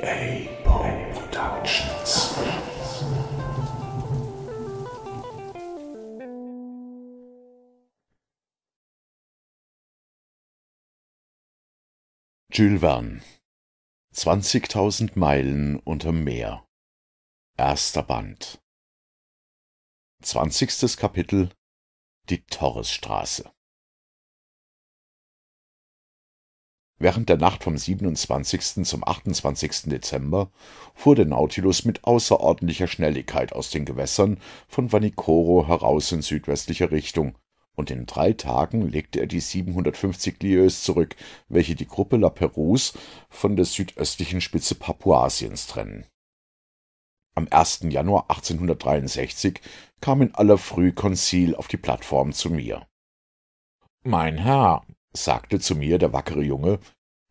GA Productions. Jules Verne 20.000 Meilen unterm Meer Erster Band 20. Kapitel Die Torresstraße Während der Nacht vom 27. zum 28. Dezember fuhr der Nautilus mit außerordentlicher Schnelligkeit aus den Gewässern von Vanikoro heraus in südwestlicher Richtung, und in drei Tagen legte er die 750 Lieues zurück, welche die Gruppe La Perouse von der südöstlichen Spitze Papuasiens trennen. Am 1. Januar 1863 kam in aller Früh Conseil auf die Plattform zu mir. Mein Herr, sagte zu mir der wackere Junge,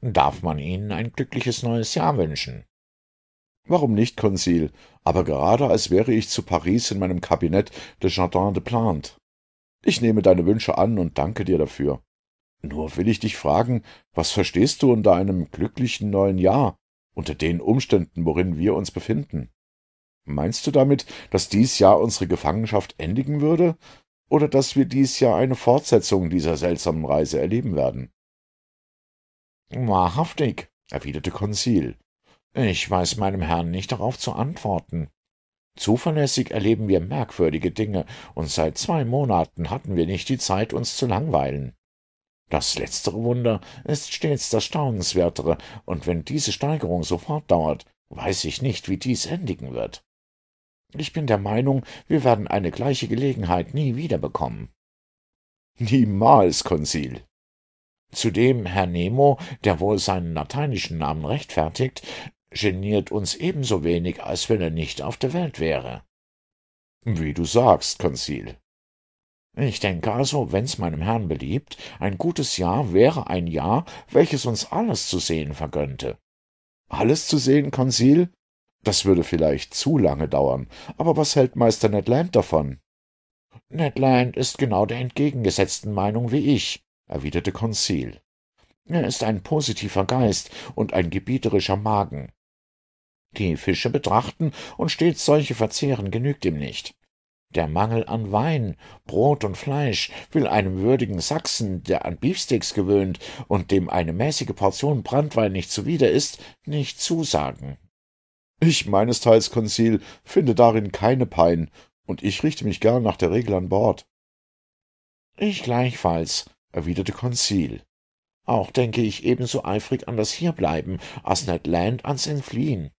darf man Ihnen ein glückliches neues Jahr wünschen. Warum nicht, Consil? Aber gerade als wäre ich zu Paris in meinem Kabinett des Jardin de Plantes. Ich nehme deine Wünsche an und danke dir dafür. Nur will ich dich fragen, was verstehst du unter einem glücklichen neuen Jahr, unter den Umständen, worin wir uns befinden? Meinst du damit, dass dies Jahr unsere Gefangenschaft endigen würde, oder dass wir dies Jahr eine Fortsetzung dieser seltsamen Reise erleben werden. Wahrhaftig, erwiderte Konzil. Ich weiß meinem Herrn nicht darauf zu antworten. Zuverlässig erleben wir merkwürdige Dinge, und seit zwei Monaten hatten wir nicht die Zeit, uns zu langweilen. Das letztere Wunder ist stets das staunenswertere, und wenn diese Steigerung sofort dauert, weiß ich nicht, wie dies endigen wird. Ich bin der Meinung, wir werden eine gleiche Gelegenheit nie wieder bekommen. Niemals, Konzil. Zudem, Herr Nemo, der wohl seinen lateinischen Namen rechtfertigt, geniert uns ebenso wenig, als wenn er nicht auf der Welt wäre. Wie du sagst, Konzil. Ich denke also, wenn's meinem Herrn beliebt, ein gutes Jahr wäre ein Jahr, welches uns alles zu sehen vergönnte. Alles zu sehen, Konzil? Das würde vielleicht zu lange dauern, aber was hält Meister Ned Land davon? Ned Land ist genau der entgegengesetzten Meinung wie ich, erwiderte Conseil. Er ist ein positiver Geist und ein gebieterischer Magen. Die Fische betrachten und stets solche verzehren genügt ihm nicht. Der Mangel an Wein, Brot und Fleisch will einem würdigen Sachsen, der an Beefsteaks gewöhnt und dem eine mäßige Portion Branntwein nicht zuwider ist, nicht zusagen. Ich meines Teils, Konzil, finde darin keine Pein, und ich richte mich gern nach der Regel an Bord. Ich gleichfalls, erwiderte Konzil. Auch denke ich ebenso eifrig an das Hierbleiben, als Ned Land ans Entfliehen.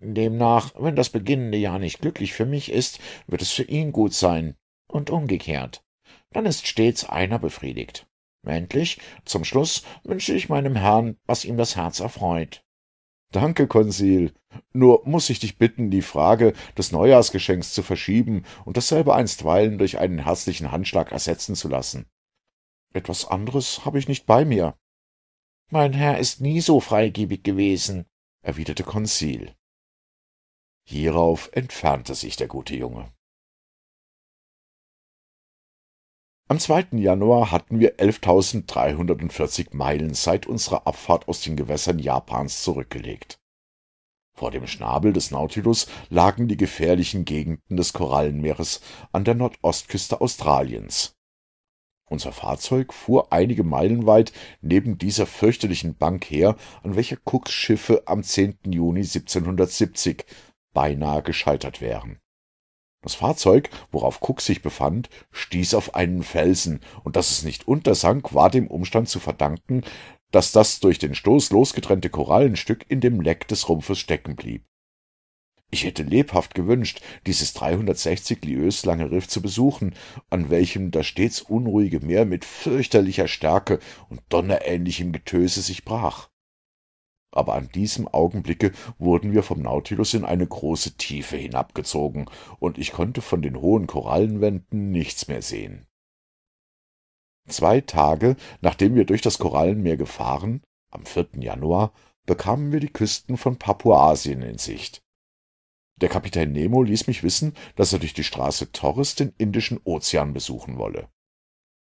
Demnach, wenn das beginnende Jahr nicht glücklich für mich ist, wird es für ihn gut sein, und umgekehrt. Dann ist stets einer befriedigt. Endlich, zum Schluss, wünsche ich meinem Herrn, was ihm das Herz erfreut. Danke, Konsil. Nur muss ich dich bitten, die Frage des Neujahrsgeschenks zu verschieben und dasselbe einstweilen durch einen herzlichen Handschlag ersetzen zu lassen. Etwas anderes habe ich nicht bei mir. Mein Herr ist nie so freigebig gewesen, erwiderte Konsil. Hierauf entfernte sich der gute Junge. Am 2. Januar hatten wir 11.340 Meilen seit unserer Abfahrt aus den Gewässern Japans zurückgelegt. Vor dem Schnabel des Nautilus lagen die gefährlichen Gegenden des Korallenmeeres an der Nordostküste Australiens. Unser Fahrzeug fuhr einige Meilen weit neben dieser fürchterlichen Bank her, an welcher Cooks Schiffe am 10. Juni 1770 beinahe gescheitert wären. Das Fahrzeug, worauf Cook sich befand, stieß auf einen Felsen, und dass es nicht untersank, war dem Umstand zu verdanken, dass das durch den Stoß losgetrennte Korallenstück in dem Leck des Rumpfes stecken blieb. Ich hätte lebhaft gewünscht, dieses 360 Lieues lange Riff zu besuchen, an welchem das stets unruhige Meer mit fürchterlicher Stärke und donnerähnlichem Getöse sich brach aber an diesem Augenblicke wurden wir vom Nautilus in eine große Tiefe hinabgezogen, und ich konnte von den hohen Korallenwänden nichts mehr sehen. Zwei Tage, nachdem wir durch das Korallenmeer gefahren, am 4. Januar, bekamen wir die Küsten von Papuasien in Sicht. Der Kapitän Nemo ließ mich wissen, dass er durch die Straße Torres den Indischen Ozean besuchen wolle.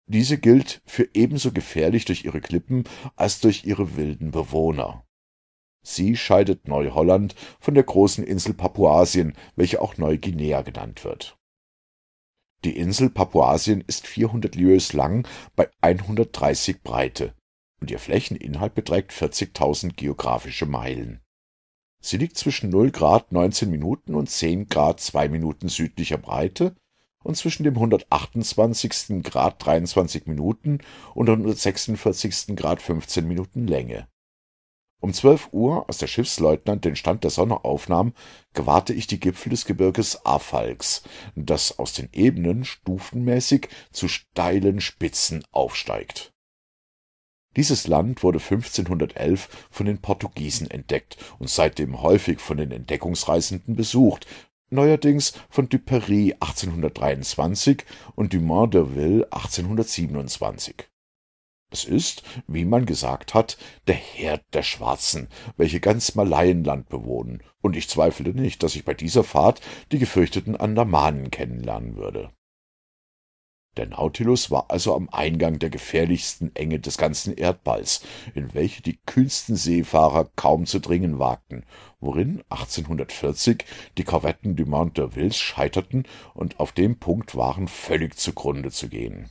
Diese gilt für ebenso gefährlich durch ihre Klippen als durch ihre wilden Bewohner. Sie scheidet Neuholland von der großen Insel Papuasien, welche auch Neuguinea genannt wird. Die Insel Papuasien ist 400 Lieues lang bei 130 Breite und ihr Flächeninhalt beträgt 40.000 geografische Meilen. Sie liegt zwischen 0 Grad 19 Minuten und 10 Grad 2 Minuten südlicher Breite und zwischen dem 128. Grad 23 Minuten und 146. Grad 15 Minuten Länge. Um zwölf Uhr, als der Schiffsleutnant den Stand der Sonne aufnahm, gewahrte ich die Gipfel des Gebirges Afalks, das aus den Ebenen stufenmäßig zu steilen Spitzen aufsteigt. Dieses Land wurde 1511 von den Portugiesen entdeckt und seitdem häufig von den Entdeckungsreisenden besucht, neuerdings von Duperry 1823 und Dumont d'Urville 1827 es ist, wie man gesagt hat, der Herd der Schwarzen, welche ganz Malaienland bewohnen, und ich zweifelte nicht, dass ich bei dieser Fahrt die gefürchteten Andamanen kennenlernen würde. Der Nautilus war also am Eingang der gefährlichsten Enge des ganzen Erdballs, in welche die kühnsten Seefahrer kaum zu dringen wagten, worin 1840 die Korvetten du Dumont d'Urville's scheiterten und auf dem Punkt waren, völlig zugrunde zu gehen.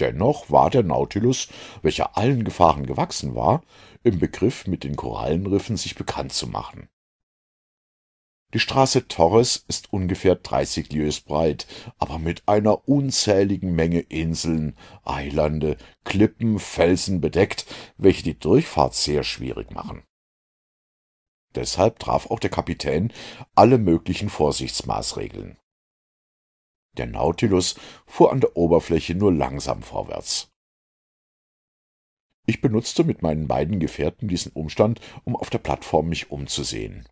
Dennoch war der Nautilus, welcher allen Gefahren gewachsen war, im Begriff, mit den Korallenriffen sich bekannt zu machen. Die Straße Torres ist ungefähr 30 Lieues breit, aber mit einer unzähligen Menge Inseln, Eilande, Klippen, Felsen bedeckt, welche die Durchfahrt sehr schwierig machen. Deshalb traf auch der Kapitän alle möglichen Vorsichtsmaßregeln. Der Nautilus fuhr an der Oberfläche nur langsam vorwärts. Ich benutzte mit meinen beiden Gefährten diesen Umstand, um auf der Plattform mich umzusehen.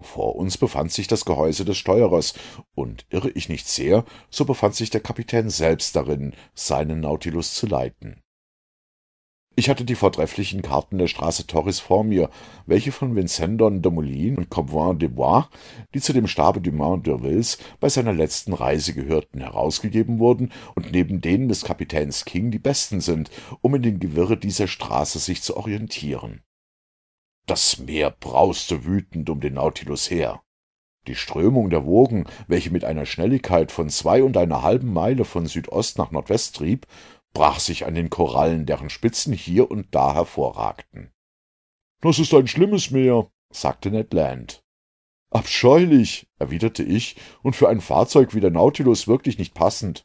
Vor uns befand sich das Gehäuse des Steuerers, und irre ich nicht sehr, so befand sich der Kapitän selbst darin, seinen Nautilus zu leiten. Ich hatte die vortrefflichen Karten der Straße Torres vor mir, welche von Vincendon de Moulin und Comboin de Bois, die zu dem Stabe Dumont d'Urville's bei seiner letzten Reise gehörten, herausgegeben wurden und neben denen des Kapitäns King die besten sind, um in den Gewirre dieser Straße sich zu orientieren. Das Meer brauste wütend um den Nautilus her. Die Strömung der Wogen, welche mit einer Schnelligkeit von zwei und einer halben Meile von Südost nach Nordwest trieb, brach sich an den Korallen, deren Spitzen hier und da hervorragten. »Das ist ein schlimmes Meer«, sagte Ned Land. »Abscheulich«, erwiderte ich, und für ein Fahrzeug wie der Nautilus wirklich nicht passend.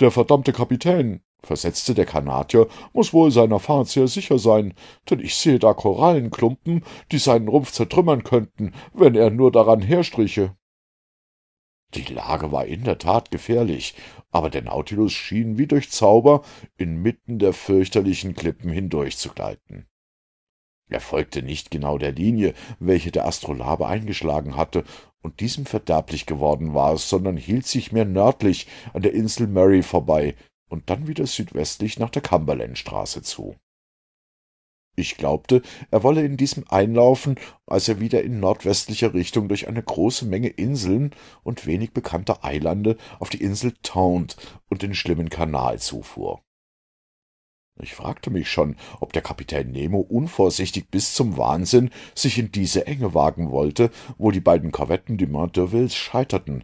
»Der verdammte Kapitän«, versetzte der Kanadier, muß wohl seiner Fahrt sehr sicher sein, denn ich sehe da Korallenklumpen, die seinen Rumpf zertrümmern könnten, wenn er nur daran herstriche.« die Lage war in der Tat gefährlich, aber der Nautilus schien wie durch Zauber inmitten der fürchterlichen Klippen hindurchzugleiten. Er folgte nicht genau der Linie, welche der Astrolabe eingeschlagen hatte, und diesem verderblich geworden war es, sondern hielt sich mehr nördlich an der Insel Murray vorbei und dann wieder südwestlich nach der Cumberlandstraße zu. Ich glaubte, er wolle in diesem einlaufen, als er wieder in nordwestlicher Richtung durch eine große Menge Inseln und wenig bekannter Eilande auf die Insel Taunt und den schlimmen Kanal zufuhr. Ich fragte mich schon, ob der Kapitän Nemo unvorsichtig bis zum Wahnsinn sich in diese Enge wagen wollte, wo die beiden Korvetten Dumont d'Urvilles scheiterten,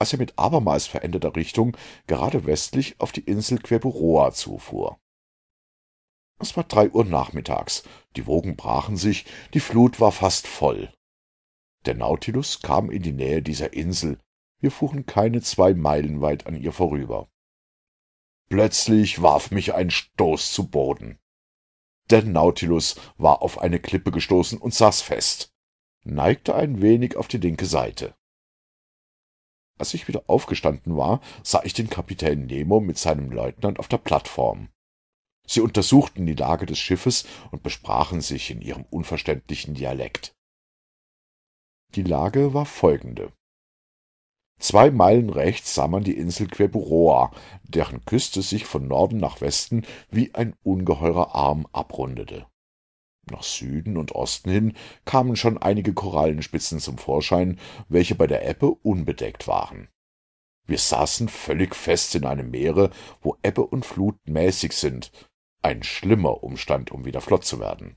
als er mit abermals veränderter Richtung gerade westlich auf die Insel Queburoa zufuhr. Es war drei Uhr nachmittags, die Wogen brachen sich, die Flut war fast voll. Der Nautilus kam in die Nähe dieser Insel, wir fuhren keine zwei Meilen weit an ihr vorüber. Plötzlich warf mich ein Stoß zu Boden. Der Nautilus war auf eine Klippe gestoßen und saß fest, neigte ein wenig auf die linke Seite. Als ich wieder aufgestanden war, sah ich den Kapitän Nemo mit seinem Leutnant auf der Plattform. Sie untersuchten die Lage des Schiffes und besprachen sich in ihrem unverständlichen Dialekt. Die Lage war folgende. Zwei Meilen rechts sah man die Insel Queburoa, deren Küste sich von Norden nach Westen wie ein ungeheurer Arm abrundete. Nach Süden und Osten hin kamen schon einige Korallenspitzen zum Vorschein, welche bei der Ebbe unbedeckt waren. Wir saßen völlig fest in einem Meere, wo Ebbe und Flut mäßig sind, ein schlimmer Umstand, um wieder flott zu werden.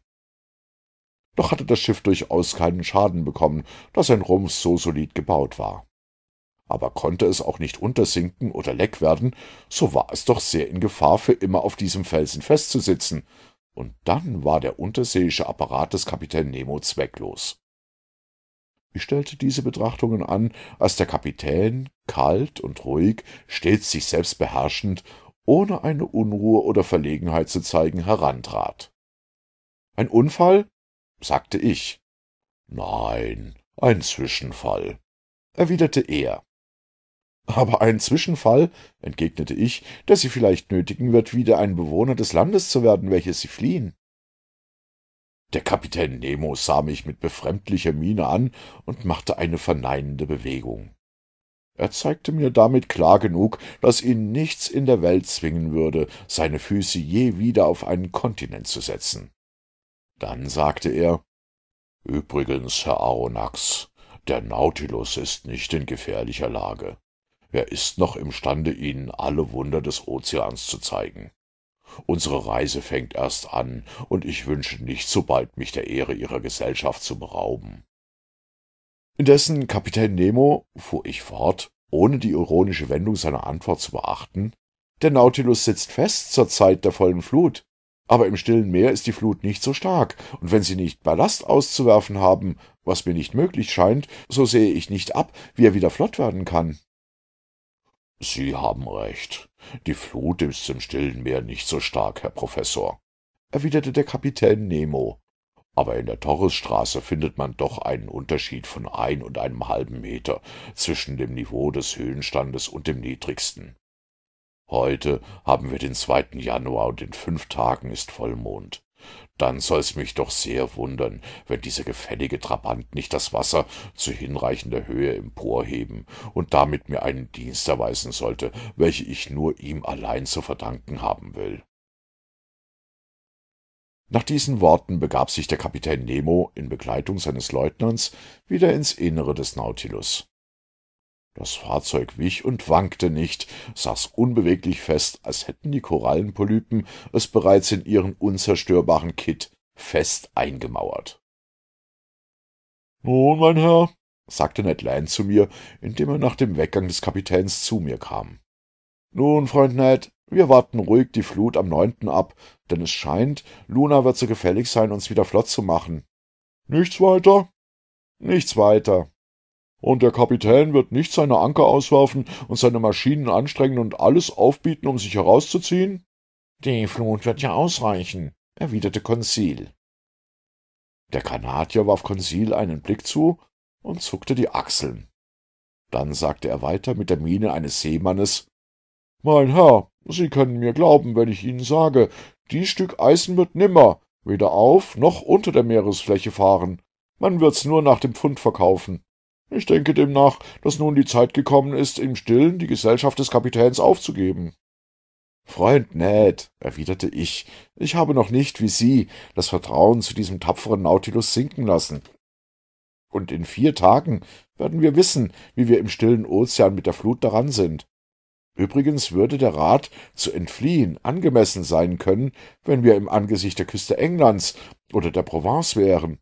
Doch hatte das Schiff durchaus keinen Schaden bekommen, da sein Rumpf so solid gebaut war. Aber konnte es auch nicht untersinken oder leck werden, so war es doch sehr in Gefahr, für immer auf diesem Felsen festzusitzen, und dann war der unterseeische Apparat des Kapitän Nemo zwecklos. Ich stellte diese Betrachtungen an, als der Kapitän, kalt und ruhig, stets sich selbst beherrschend, ohne eine Unruhe oder Verlegenheit zu zeigen, herantrat. Ein Unfall? sagte ich. Nein, ein Zwischenfall, erwiderte er. Aber ein Zwischenfall, entgegnete ich, der Sie vielleicht nötigen wird, wieder ein Bewohner des Landes zu werden, welches Sie fliehen. Der Kapitän Nemo sah mich mit befremdlicher Miene an und machte eine verneinende Bewegung. Er zeigte mir damit klar genug, dass ihn nichts in der Welt zwingen würde, seine Füße je wieder auf einen Kontinent zu setzen. Dann sagte er Übrigens, Herr Aronnax, der Nautilus ist nicht in gefährlicher Lage. Er ist noch imstande, Ihnen alle Wunder des Ozeans zu zeigen. Unsere Reise fängt erst an, und ich wünsche nicht, so bald mich der Ehre Ihrer Gesellschaft zu berauben. Indessen, Kapitän Nemo, fuhr ich fort, ohne die ironische Wendung seiner Antwort zu beachten, der Nautilus sitzt fest zur Zeit der vollen Flut. Aber im stillen Meer ist die Flut nicht so stark, und wenn Sie nicht Ballast auszuwerfen haben, was mir nicht möglich scheint, so sehe ich nicht ab, wie er wieder flott werden kann. Sie haben recht. Die Flut ist im stillen Meer nicht so stark, Herr Professor, erwiderte der Kapitän Nemo. Aber in der Torresstraße findet man doch einen Unterschied von ein und einem halben Meter zwischen dem Niveau des Höhenstandes und dem niedrigsten. Heute haben wir den zweiten Januar und in fünf Tagen ist Vollmond. Dann soll's mich doch sehr wundern, wenn dieser gefällige Trabant nicht das Wasser zu hinreichender Höhe emporheben und damit mir einen Dienst erweisen sollte, welche ich nur ihm allein zu verdanken haben will. Nach diesen Worten begab sich der Kapitän Nemo in Begleitung seines Leutnants wieder ins Innere des Nautilus. Das Fahrzeug wich und wankte nicht, saß unbeweglich fest, als hätten die Korallenpolypen es bereits in ihren unzerstörbaren Kitt fest eingemauert. Nun, mein Herr, sagte Ned Land zu mir, indem er nach dem Weggang des Kapitäns zu mir kam. Nun, Freund Ned, wir warten ruhig die Flut am 9. ab, denn es scheint, Luna wird so gefällig sein, uns wieder flott zu machen. Nichts weiter? Nichts weiter. Und der Kapitän wird nicht seine Anker auswerfen und seine Maschinen anstrengen und alles aufbieten, um sich herauszuziehen? Die Flut wird ja ausreichen, erwiderte Conseil. Der Kanadier warf Conseil einen Blick zu und zuckte die Achseln. Dann sagte er weiter mit der Miene eines Seemannes mein Herr, Sie können mir glauben, wenn ich Ihnen sage, dies Stück Eisen wird nimmer weder auf noch unter der Meeresfläche fahren. Man wird's nur nach dem Pfund verkaufen. Ich denke demnach, dass nun die Zeit gekommen ist, im Stillen die Gesellschaft des Kapitäns aufzugeben. Freund Ned, erwiderte ich, ich habe noch nicht, wie Sie, das Vertrauen zu diesem tapferen Nautilus sinken lassen. Und in vier Tagen werden wir wissen, wie wir im stillen Ozean mit der Flut daran sind. Übrigens würde der Rat zu entfliehen angemessen sein können, wenn wir im Angesicht der Küste Englands oder der Provence wären.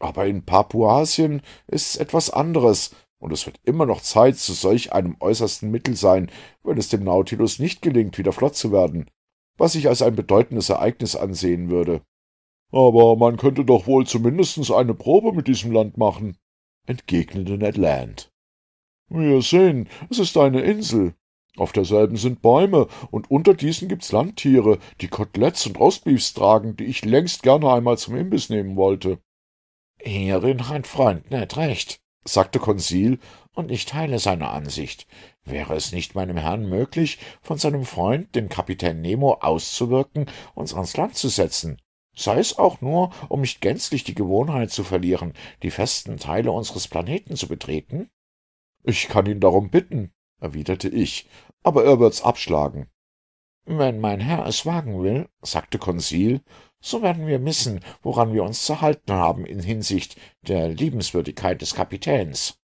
Aber in Papuasien ist es etwas anderes, und es wird immer noch Zeit zu solch einem äußersten Mittel sein, wenn es dem Nautilus nicht gelingt, wieder flott zu werden, was ich als ein bedeutendes Ereignis ansehen würde. Aber man könnte doch wohl zumindest eine Probe mit diesem Land machen, entgegnete Ned Land. Wir sehen, es ist eine Insel, auf derselben sind Bäume, und unter diesen gibt's Landtiere, die Koteletts und Roastbeefs tragen, die ich längst gerne einmal zum Imbiss nehmen wollte. Hierin hat Freund nicht recht, sagte Konsil, und ich teile seine Ansicht. Wäre es nicht meinem Herrn möglich, von seinem Freund, dem Kapitän Nemo, auszuwirken, uns ans Land zu setzen? Sei es auch nur, um nicht gänzlich die Gewohnheit zu verlieren, die festen Teile unseres Planeten zu betreten? Ich kann ihn darum bitten, erwiderte ich, aber er wird's abschlagen. Wenn mein Herr es wagen will, sagte Conseil, so werden wir missen, woran wir uns zu halten haben in Hinsicht der Liebenswürdigkeit des Kapitäns.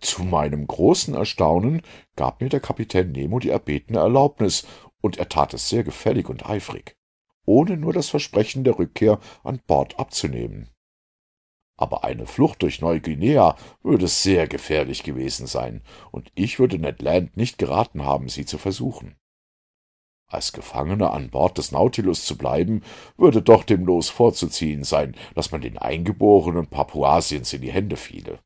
Zu meinem großen Erstaunen gab mir der Kapitän Nemo die erbetene Erlaubnis, und er tat es sehr gefällig und eifrig, ohne nur das Versprechen der Rückkehr an Bord abzunehmen aber eine Flucht durch Neuguinea würde sehr gefährlich gewesen sein, und ich würde Ned Land nicht geraten haben, sie zu versuchen. Als Gefangener an Bord des Nautilus zu bleiben, würde doch dem Los vorzuziehen sein, dass man den Eingeborenen Papuasiens in die Hände fiele.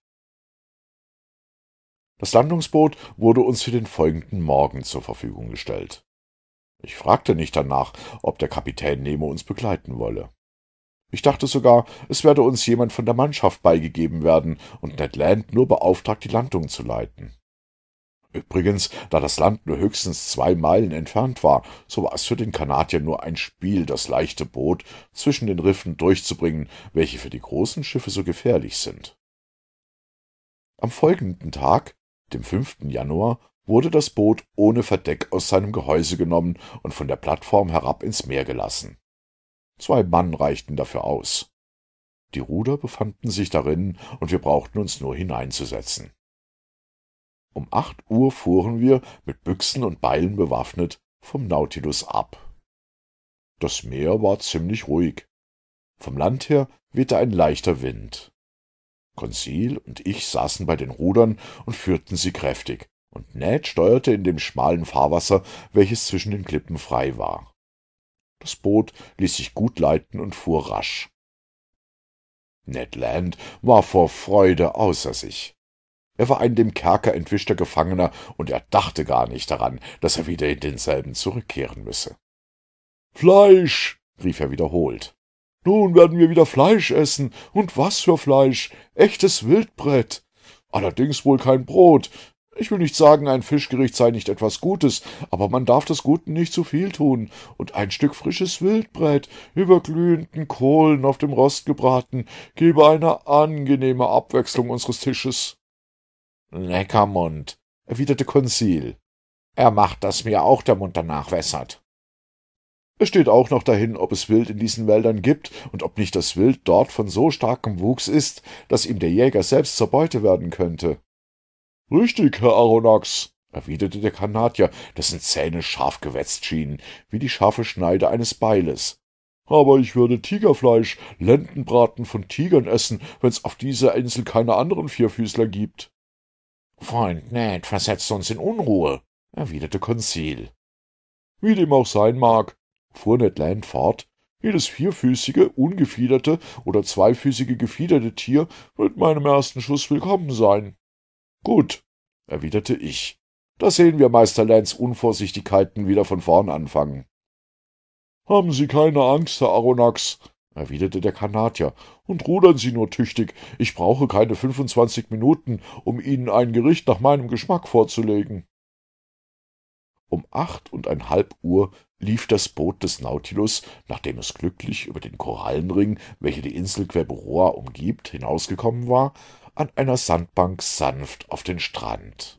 Das Landungsboot wurde uns für den folgenden Morgen zur Verfügung gestellt. Ich fragte nicht danach, ob der Kapitän Nemo uns begleiten wolle. Ich dachte sogar, es werde uns jemand von der Mannschaft beigegeben werden und Ned Land nur beauftragt, die Landung zu leiten. Übrigens, da das Land nur höchstens zwei Meilen entfernt war, so war es für den Kanadier nur ein Spiel, das leichte Boot zwischen den Riffen durchzubringen, welche für die großen Schiffe so gefährlich sind. Am folgenden Tag, dem 5. Januar, wurde das Boot ohne Verdeck aus seinem Gehäuse genommen und von der Plattform herab ins Meer gelassen. Zwei Mann reichten dafür aus. Die Ruder befanden sich darin, und wir brauchten uns nur hineinzusetzen. Um acht Uhr fuhren wir, mit Büchsen und Beilen bewaffnet, vom Nautilus ab. Das Meer war ziemlich ruhig. Vom Land her wehte ein leichter Wind. Conseil und ich saßen bei den Rudern und führten sie kräftig, und Ned steuerte in dem schmalen Fahrwasser, welches zwischen den Klippen frei war. Das Boot ließ sich gut leiten und fuhr rasch. Ned Land war vor Freude außer sich. Er war ein dem Kerker entwischter Gefangener, und er dachte gar nicht daran, dass er wieder in denselben zurückkehren müsse. Fleisch! rief er wiederholt. Nun werden wir wieder Fleisch essen, und was für Fleisch. Echtes Wildbrett. Allerdings wohl kein Brot, ich will nicht sagen, ein Fischgericht sei nicht etwas Gutes, aber man darf das Guten nicht zu viel tun, und ein Stück frisches Wildbrett, über glühenden Kohlen auf dem Rost gebraten, gebe eine angenehme Abwechslung unseres Tisches. Leckermund, erwiderte Konzil. Er macht, dass mir auch der Mund danach wässert. Es steht auch noch dahin, ob es Wild in diesen Wäldern gibt und ob nicht das Wild dort von so starkem Wuchs ist, dass ihm der Jäger selbst zur Beute werden könnte. Richtig, Herr Aronnax, erwiderte der Kanadier, dessen Zähne scharf gewetzt schienen, wie die scharfe Schneide eines Beiles. Aber ich würde Tigerfleisch, Lendenbraten von Tigern essen, wenn's auf dieser Insel keine anderen Vierfüßler gibt. Freund Ned versetzt uns in Unruhe, erwiderte Conseil. Wie dem auch sein mag, fuhr Ned Land fort, jedes vierfüßige, ungefiederte oder zweifüßige gefiederte Tier wird meinem ersten Schuss willkommen sein. Gut, erwiderte ich. Da sehen wir Meister Lands Unvorsichtigkeiten wieder von vorn anfangen. Haben Sie keine Angst, Herr Aronnax, erwiderte der Kanadier, und rudern Sie nur tüchtig. Ich brauche keine fünfundzwanzig Minuten, um Ihnen ein Gericht nach meinem Geschmack vorzulegen. Um acht und ein halb Uhr lief das Boot des Nautilus, nachdem es glücklich über den Korallenring, welcher die Insel Queboroa umgibt, hinausgekommen war, an einer Sandbank sanft auf den Strand.